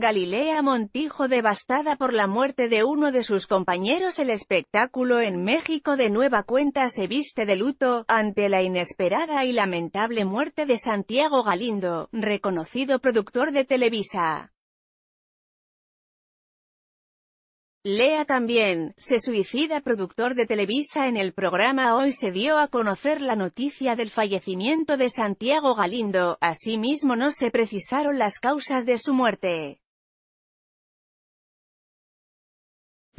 Galilea Montijo devastada por la muerte de uno de sus compañeros El espectáculo en México de nueva cuenta se viste de luto, ante la inesperada y lamentable muerte de Santiago Galindo, reconocido productor de Televisa. Lea también, se suicida productor de Televisa en el programa Hoy se dio a conocer la noticia del fallecimiento de Santiago Galindo, asimismo no se precisaron las causas de su muerte.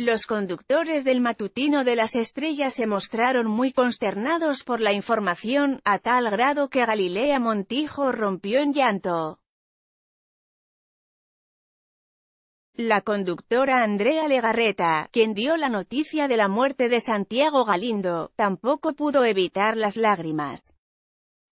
Los conductores del matutino de las estrellas se mostraron muy consternados por la información, a tal grado que Galilea Montijo rompió en llanto. La conductora Andrea Legarreta, quien dio la noticia de la muerte de Santiago Galindo, tampoco pudo evitar las lágrimas.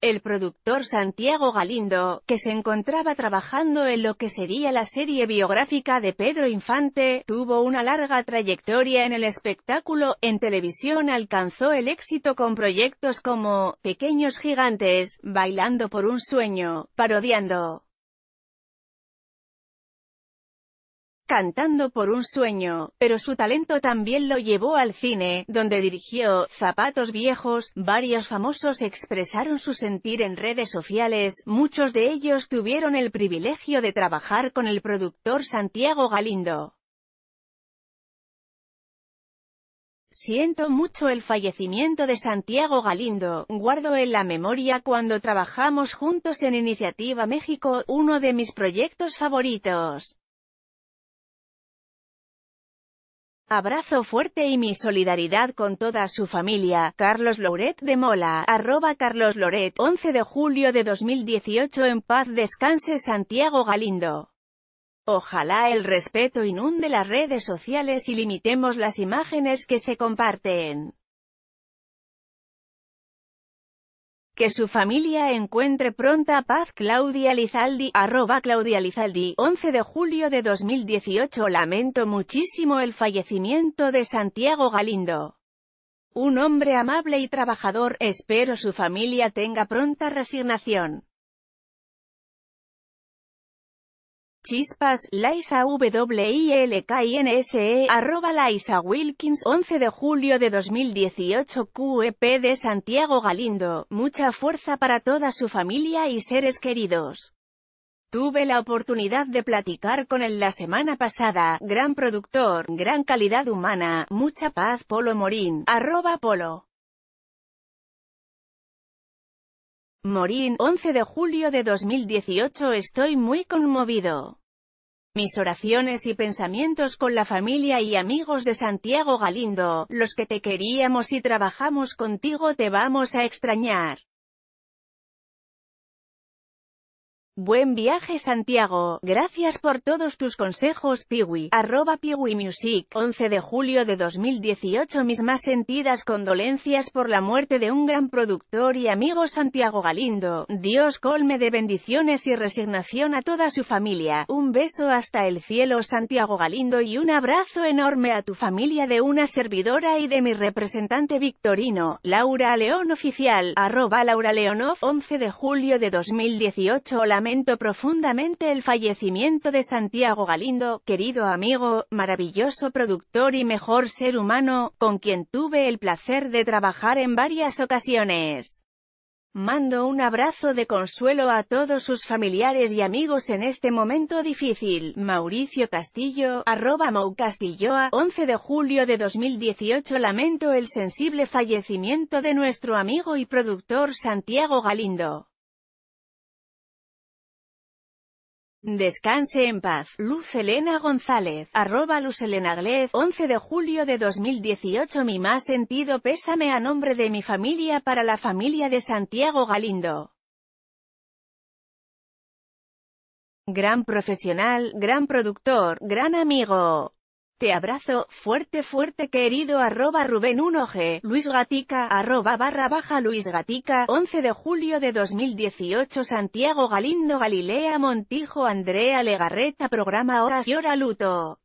El productor Santiago Galindo, que se encontraba trabajando en lo que sería la serie biográfica de Pedro Infante, tuvo una larga trayectoria en el espectáculo, en televisión alcanzó el éxito con proyectos como, Pequeños Gigantes, Bailando por un Sueño, parodiando, cantando por un sueño, pero su talento también lo llevó al cine, donde dirigió Zapatos Viejos. Varios famosos expresaron su sentir en redes sociales, muchos de ellos tuvieron el privilegio de trabajar con el productor Santiago Galindo. Siento mucho el fallecimiento de Santiago Galindo, guardo en la memoria cuando trabajamos juntos en Iniciativa México, uno de mis proyectos favoritos. Abrazo fuerte y mi solidaridad con toda su familia. Carlos Loret de Mola, arroba Carlos Loret, 11 de julio de 2018 En paz descanse Santiago Galindo. Ojalá el respeto inunde las redes sociales y limitemos las imágenes que se comparten. Que su familia encuentre pronta paz Claudia Lizaldi, arroba Claudia Lizaldi, 11 de julio de 2018 Lamento muchísimo el fallecimiento de Santiago Galindo. Un hombre amable y trabajador, espero su familia tenga pronta resignación. Chispas, Laisa E. arroba Laisa Wilkins, 11 de julio de 2018 QEP de Santiago Galindo, mucha fuerza para toda su familia y seres queridos. Tuve la oportunidad de platicar con él la semana pasada, gran productor, gran calidad humana, mucha paz Polo Morín, arroba Polo. Morín, 11 de julio de 2018 Estoy muy conmovido. Mis oraciones y pensamientos con la familia y amigos de Santiago Galindo, los que te queríamos y trabajamos contigo te vamos a extrañar. Buen viaje Santiago, gracias por todos tus consejos Piwi, arroba Piwi Music, 11 de julio de 2018 Mis más sentidas condolencias por la muerte de un gran productor y amigo Santiago Galindo, Dios colme de bendiciones y resignación a toda su familia, un beso hasta el cielo Santiago Galindo y un abrazo enorme a tu familia de una servidora y de mi representante Victorino, Laura León Oficial, arroba Laura Leonov, 11 de julio de 2018 Hola. Lamento profundamente el fallecimiento de Santiago Galindo, querido amigo, maravilloso productor y mejor ser humano, con quien tuve el placer de trabajar en varias ocasiones. Mando un abrazo de consuelo a todos sus familiares y amigos en este momento difícil. Mauricio Castillo, arroba Mou Castilloa, 11 de julio de 2018 Lamento el sensible fallecimiento de nuestro amigo y productor Santiago Galindo. Descanse en paz. Luz Elena González, arroba Luz Elena Glez, 11 de julio de 2018 Mi más sentido pésame a nombre de mi familia para la familia de Santiago Galindo. Gran profesional, gran productor, gran amigo. Te abrazo, fuerte fuerte querido arroba Rubén 1G, Luis Gatica, arroba barra baja Luis Gatica, 11 de julio de 2018 Santiago Galindo Galilea Montijo Andrea Legarreta Programa Horas y Hora Luto.